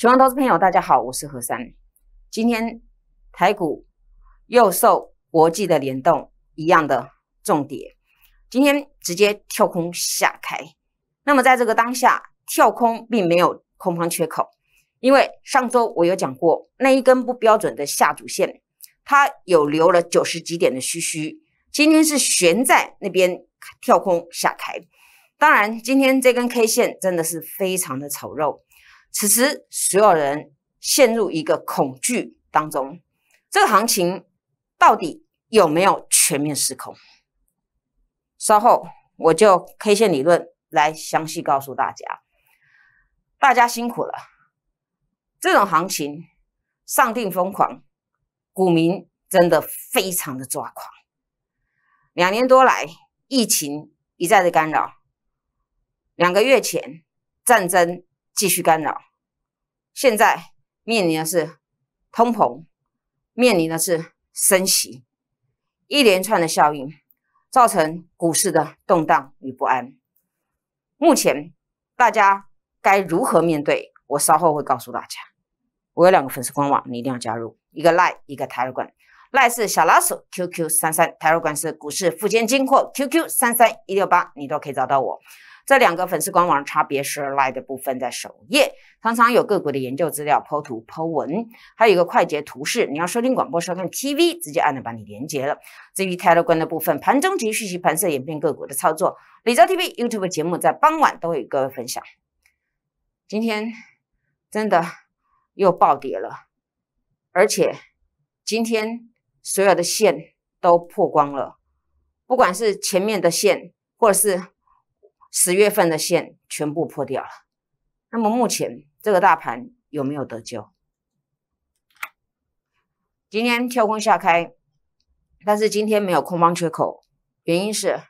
全民投资朋友，大家好，我是何三。今天台股又受国际的联动一样的重点，今天直接跳空下开。那么在这个当下，跳空并没有空方缺口，因为上周我有讲过那一根不标准的下主线，它有留了九十几点的虚虚，今天是悬在那边跳空下开。当然，今天这根 K 线真的是非常的丑陋。此时，所有人陷入一个恐惧当中。这个行情到底有没有全面失控？稍后我就 K 线理论来详细告诉大家。大家辛苦了。这种行情上定疯狂，股民真的非常的抓狂。两年多来，疫情一再的干扰，两个月前战争。继续干扰，现在面临的是通膨，面临的是升息，一连串的效应造成股市的动荡与不安。目前大家该如何面对？我稍后会告诉大家。我有两个粉丝官网，你一定要加入，一个赖，一个台儿关。赖是小老鼠 QQ 三三，台儿馆是股市付现金或 QQ 三三一六八，你都可以找到我。这两个粉丝官网差别是来的部分在首页，常常有各股的研究资料、剖图、剖文，还有一个快捷图示。你要收听广播、收看 TV，直接按了把你连接了。至于泰罗观的部分，盘中情续及盘色演变、各股的操作，李昭 TV、YouTube 节目在傍晚都与各位分享。今天真的又暴跌了，而且今天所有的线都破光了，不管是前面的线，或者是。十月份的线全部破掉了。那么目前这个大盘有没有得救？今天跳空下开，但是今天没有空方缺口，原因是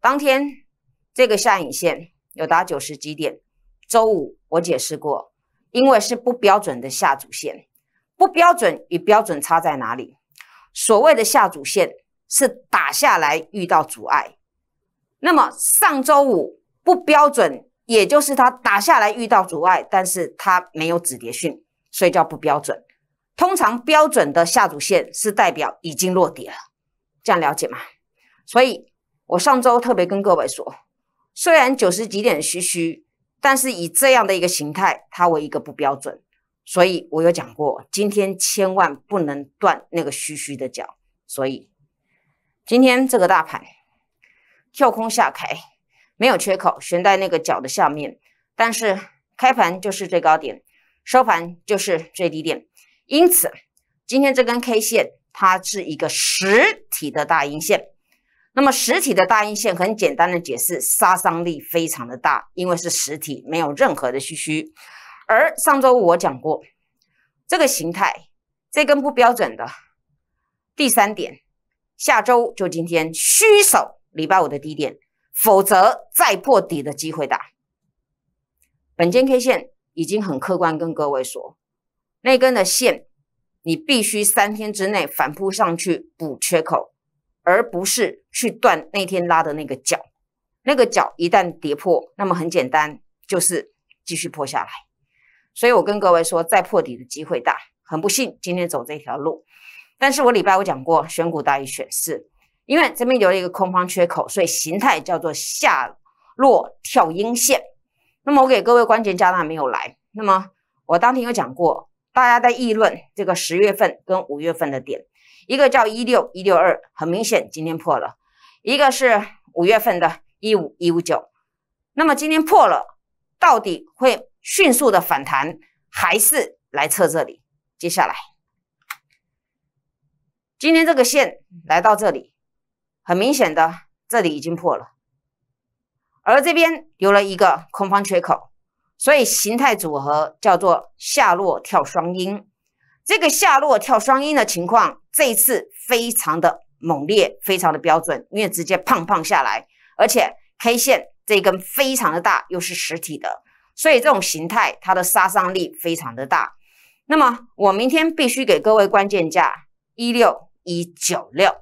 当天这个下影线有达九十几点。周五我解释过，因为是不标准的下主线。不标准与标准差在哪里？所谓的下主线是打下来遇到阻碍。那么上周五不标准，也就是它打下来遇到阻碍，但是它没有止跌讯，所以叫不标准。通常标准的下主线是代表已经落底了，这样了解吗？所以我上周特别跟各位说，虽然九十几点虚虚，但是以这样的一个形态，它为一个不标准。所以我有讲过，今天千万不能断那个虚虚的脚。所以今天这个大盘。跳空下开，没有缺口，悬在那个角的下面。但是开盘就是最高点，收盘就是最低点。因此，今天这根 K 线它是一个实体的大阴线。那么实体的大阴线，很简单的解释，杀伤力非常的大，因为是实体，没有任何的虚虚。而上周五我讲过这个形态，这根不标准的。第三点，下周就今天虚手。礼拜五的低点，否则再破底的机会大。本间 K 线已经很客观跟各位说，那根的线，你必须三天之内反扑上去补缺口，而不是去断那天拉的那个脚。那个脚一旦跌破，那么很简单，就是继续破下来。所以我跟各位说，再破底的机会大。很不幸，今天走这条路。但是我礼拜我讲过，选股大于选市。因为这边留了一个空方缺口，所以形态叫做下落跳阴线。那么我给各位关节加大没有来。那么我当天有讲过，大家在议论这个十月份跟五月份的点，一个叫一六一六二，很明显今天破了；一个是五月份的一五一五九，那么今天破了，到底会迅速的反弹，还是来测这里？接下来，今天这个线来到这里。很明显的，这里已经破了，而这边留了一个空方缺口，所以形态组合叫做下落跳双阴。这个下落跳双阴的情况，这一次非常的猛烈，非常的标准，因为直接胖胖下来，而且 K 线这根非常的大，又是实体的，所以这种形态它的杀伤力非常的大。那么我明天必须给各位关键价一六一九六。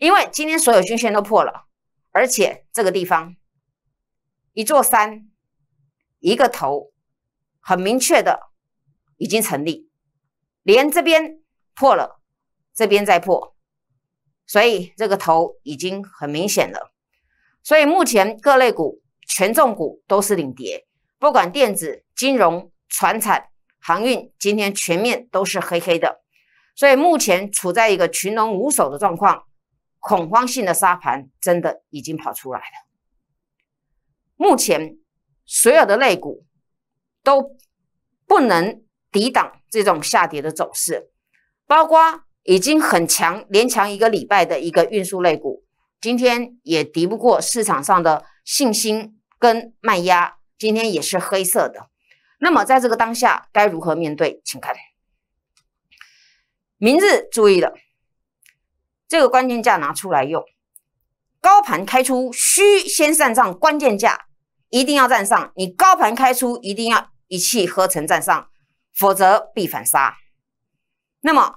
因为今天所有均线都破了，而且这个地方一座山一个头，很明确的已经成立。连这边破了，这边再破，所以这个头已经很明显了。所以目前各类股、权重股都是领跌，不管电子、金融、船产、航运，今天全面都是黑黑的。所以目前处在一个群龙无首的状况。恐慌性的沙盘真的已经跑出来了。目前所有的类股都不能抵挡这种下跌的走势，包括已经很强连强一个礼拜的一个运输类股，今天也敌不过市场上的信心跟卖压，今天也是黑色的。那么在这个当下，该如何面对？请看，明日注意了。这个关键价拿出来用，高盘开出需先站上关键价，一定要站上。你高盘开出一定要一气呵成站上，否则必反杀。那么，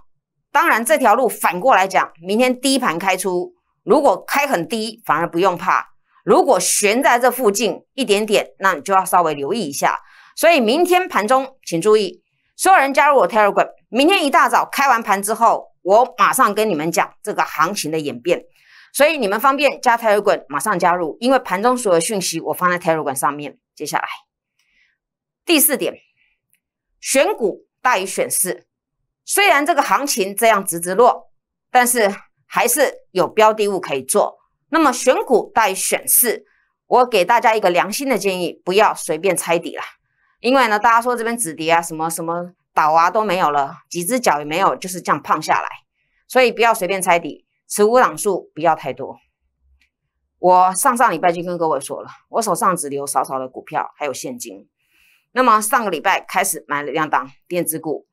当然这条路反过来讲，明天低盘开出，如果开很低，反而不用怕；如果悬在这附近一点点，那你就要稍微留意一下。所以，明天盘中请注意，所有人加入我 Telegram，明天一大早开完盘之后。我马上跟你们讲这个行情的演变，所以你们方便加 Telegram，马上加入，因为盘中所有讯息我放在 Telegram 上面。接下来，第四点，选股大于选市。虽然这个行情这样直直落，但是还是有标的物可以做。那么选股大于选市，我给大家一个良心的建议，不要随便拆底了，因为呢，大家说这边止跌啊，什么什么。倒啊都没有了，几只脚也没有，就是这样胖下来。所以不要随便猜底，持五档数不要太多。我上上礼拜就跟各位说了，我手上只留少少的股票，还有现金。那么上个礼拜开始买了两档电子股，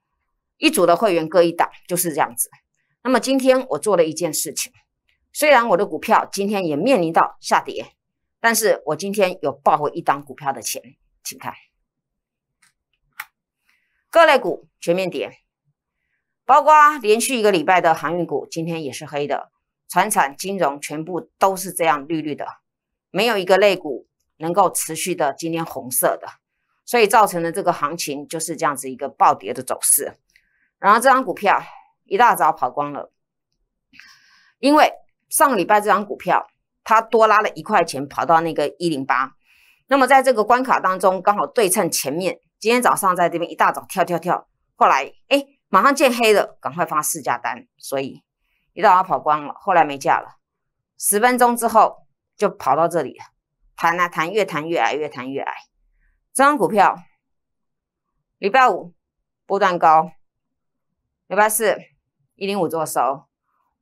一组的会员各一档，就是这样子。那么今天我做了一件事情，虽然我的股票今天也面临到下跌，但是我今天有抱回一档股票的钱，请看。各类股全面跌，包括连续一个礼拜的航运股，今天也是黑的，船产金融全部都是这样绿绿的，没有一个类股能够持续的今天红色的，所以造成的这个行情就是这样子一个暴跌的走势。然后这张股票一大早跑光了，因为上个礼拜这张股票它多拉了一块钱，跑到那个一零八，那么在这个关卡当中刚好对称前面。今天早上在这边一大早跳跳跳，后来哎马上见黑了，赶快发试价单，所以一到跑光了，后来没价了。十分钟之后就跑到这里，谈啊谈，越谈越矮，越谈越矮。这张股票，礼拜五波段高，礼拜四一零五做收，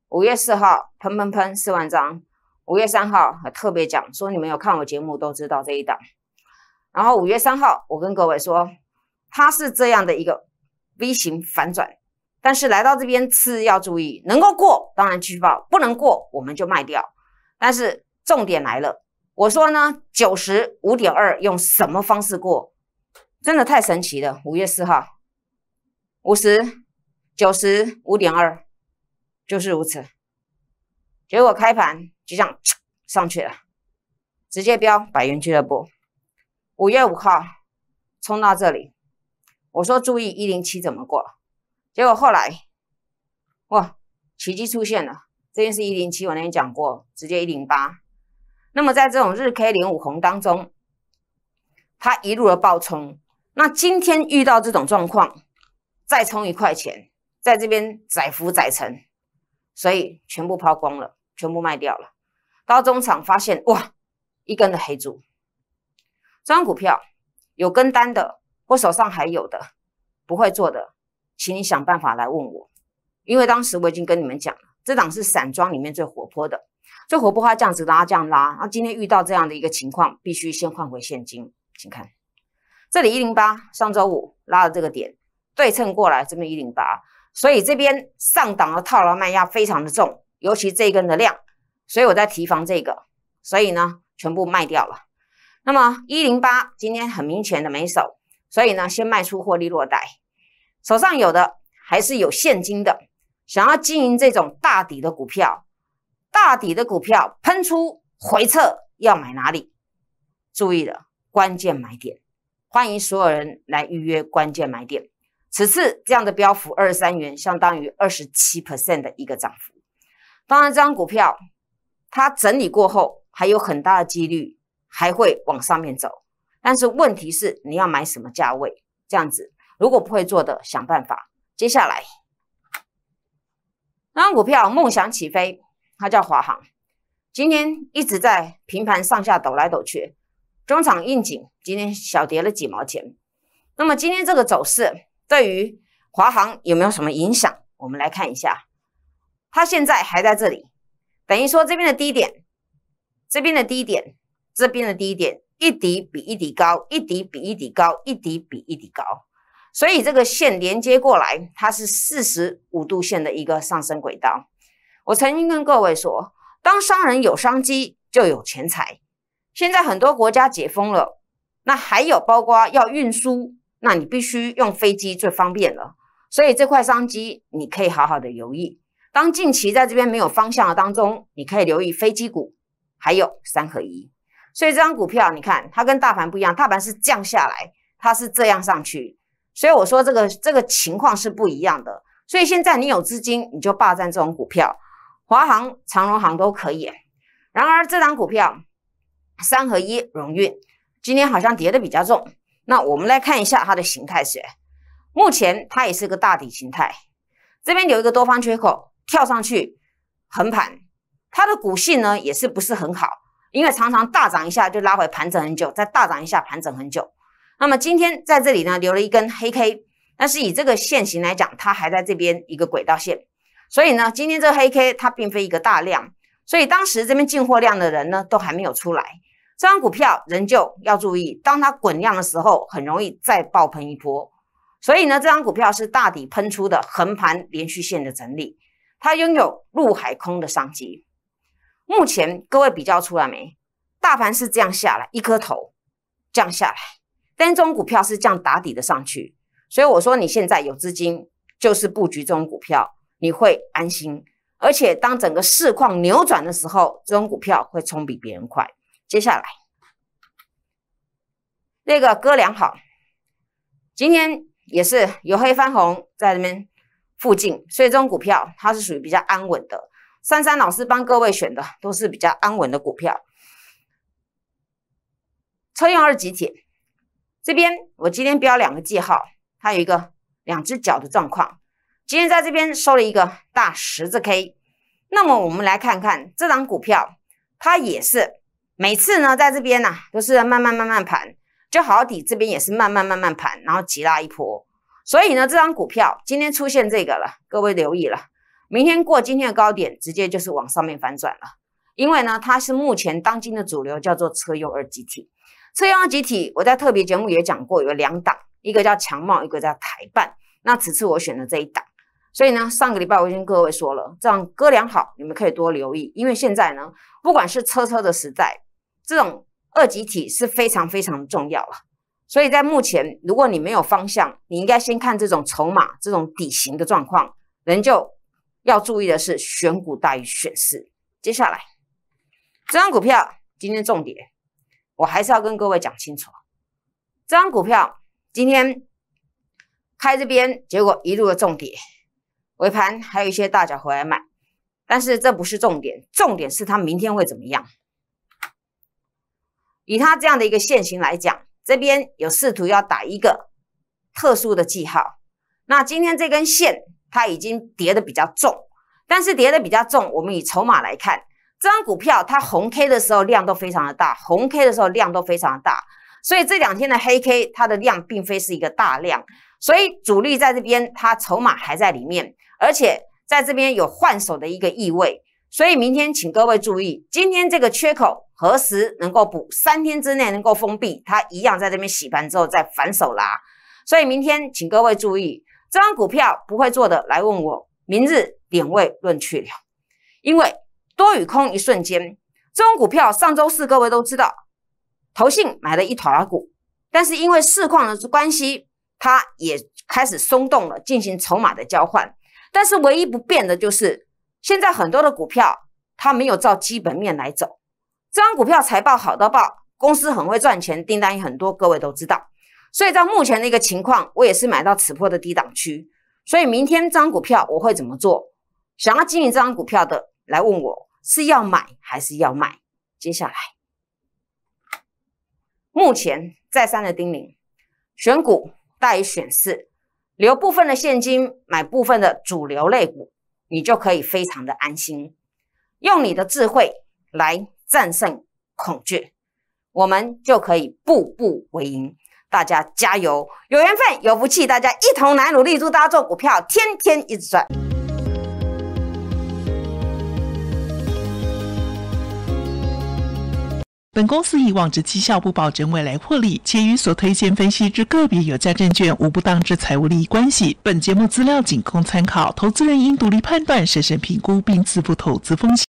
五月四号喷喷喷四万张，五月三号特别讲说，你们有看我节目都知道这一档。然后五月三号，我跟各位说，它是这样的一个 V 型反转，但是来到这边次要注意，能够过当然继续报，不能过我们就卖掉。但是重点来了，我说呢，九十五点二用什么方式过？真的太神奇了！五月四号，五十、九十五点二，就是如此。结果开盘就这样上去了，直接飙，百元俱乐部。五月五号冲到这里，我说注意一零七怎么过，结果后来哇奇迹出现了，这边是一零七，我那天讲过，直接一零八。那么在这种日 K 零五红当中，它一路的暴冲，那今天遇到这种状况，再冲一块钱，在这边载浮载沉，所以全部抛光了，全部卖掉了。到中场发现哇一根的黑柱。这股票有跟单的，我手上还有的，不会做的，请你想办法来问我，因为当时我已经跟你们讲了，这档是散装里面最活泼的，最活泼，它这样子拉，这样拉，那今天遇到这样的一个情况，必须先换回现金。请看这里一零八，上周五拉的这个点，对称过来这边一零八，所以这边上档的套牢卖压非常的重，尤其这一根的量，所以我在提防这个，所以呢，全部卖掉了。那么一零八今天很明显的没手，所以呢，先卖出获利落袋，手上有的还是有现金的。想要经营这种大底的股票，大底的股票喷出回撤要买哪里？注意了，关键买点，欢迎所有人来预约关键买点。此次这样的标幅二三元，相当于二十七 percent 的一个涨幅。当然，这张股票它整理过后还有很大的几率。还会往上面走，但是问题是你要买什么价位？这样子，如果不会做的，想办法。接下来，当股票梦想起飞，它叫华航，今天一直在平盘上下抖来抖去，中场应景，今天小跌了几毛钱。那么今天这个走势对于华航有没有什么影响？我们来看一下，它现在还在这里，等于说这边的低点，这边的低点。这边的第一点，一底比一底高，一底比一底高，一底比一底高，所以这个线连接过来，它是四十五度线的一个上升轨道。我曾经跟各位说，当商人有商机就有钱财。现在很多国家解封了，那还有包括要运输，那你必须用飞机最方便了。所以这块商机你可以好好的留意。当近期在这边没有方向的当中，你可以留意飞机股，还有三合一。所以这张股票，你看它跟大盘不一样，大盘是降下来，它是这样上去。所以我说这个这个情况是不一样的。所以现在你有资金，你就霸占这种股票，华航、长荣航都可以。然而这张股票，三合一融运今天好像跌的比较重。那我们来看一下它的形态是，目前它也是个大底形态，这边有一个多方缺口跳上去横盘，它的股性呢也是不是很好。因为常常大涨一下就拉回盘整很久，再大涨一下盘整很久。那么今天在这里呢留了一根黑 K，但是以这个线型来讲，它还在这边一个轨道线。所以呢，今天这黑 K 它并非一个大量，所以当时这边进货量的人呢都还没有出来。这张股票仍旧要注意，当它滚量的时候，很容易再爆棚一波。所以呢，这张股票是大底喷出的横盘连续线的整理，它拥有陆海空的商机。目前各位比较出来没？大盘是这样下来，一颗头降下来，但这种股票是这样打底的上去。所以我说你现在有资金，就是布局这种股票，你会安心。而且当整个市况扭转的时候，这种股票会冲比别人快。接下来，那个哥良好，今天也是有黑翻红在那边附近，所以这种股票它是属于比较安稳的。珊珊老师帮各位选的都是比较安稳的股票，车用二极铁这边我今天标两个记号，它有一个两只脚的状况。今天在这边收了一个大十字 K，那么我们来看看这张股票，它也是每次呢在这边呢都是慢慢慢慢盘，就好比这边也是慢慢慢慢盘，然后急拉一波，所以呢这张股票今天出现这个了，各位留意了。明天过今天的高点，直接就是往上面反转了。因为呢，它是目前当今的主流，叫做车用二级体。车用二级体，我在特别节目也讲过，有两档，一个叫强茂，一个叫台办。那此次我选的这一档，所以呢，上个礼拜我已经各位说了，这样割粮好，你们可以多留意。因为现在呢，不管是车车的时代，这种二级体是非常非常重要了。所以在目前，如果你没有方向，你应该先看这种筹码、这种底型的状况，仍旧。要注意的是，选股大于选市。接下来，这张股票今天重点，我还是要跟各位讲清楚。这张股票今天开这边，结果一路的重点，尾盘还有一些大脚回来买，但是这不是重点，重点是它明天会怎么样。以它这样的一个线型来讲，这边有试图要打一个特殊的记号，那今天这根线。它已经跌的比较重，但是跌的比较重，我们以筹码来看，这张股票它红 K 的时候量都非常的大，红 K 的时候量都非常的大，所以这两天的黑 K 它的量并非是一个大量，所以主力在这边它筹码还在里面，而且在这边有换手的一个意味，所以明天请各位注意，今天这个缺口何时能够补，三天之内能够封闭，它一样在这边洗盘之后再反手拉，所以明天请各位注意。这张股票不会做的来问我，明日点位论去了，因为多与空一瞬间。这种股票上周四各位都知道，投信买了一团股，但是因为市况的关系，它也开始松动了，进行筹码的交换。但是唯一不变的就是，现在很多的股票它没有照基本面来走。这张股票财报好到爆，公司很会赚钱，订单也很多，各位都知道。所以在目前的一个情况，我也是买到此破的低档区。所以明天这张股票我会怎么做？想要经营这张股票的，来问我是要买还是要卖。接下来，目前再三的叮咛，选股大于选市，留部分的现金买部分的主流类股，你就可以非常的安心，用你的智慧来战胜恐惧，我们就可以步步为营。大家加油，有缘分有福气，大家一同来努力，祝大家做股票天天一直赚。本公司以往之绩效不保证未来获利，且与所推荐分析之个别有价证券无不当之财务利益关系。本节目资料仅供参考，投资人应独立判断、审慎评估并自负投资风险。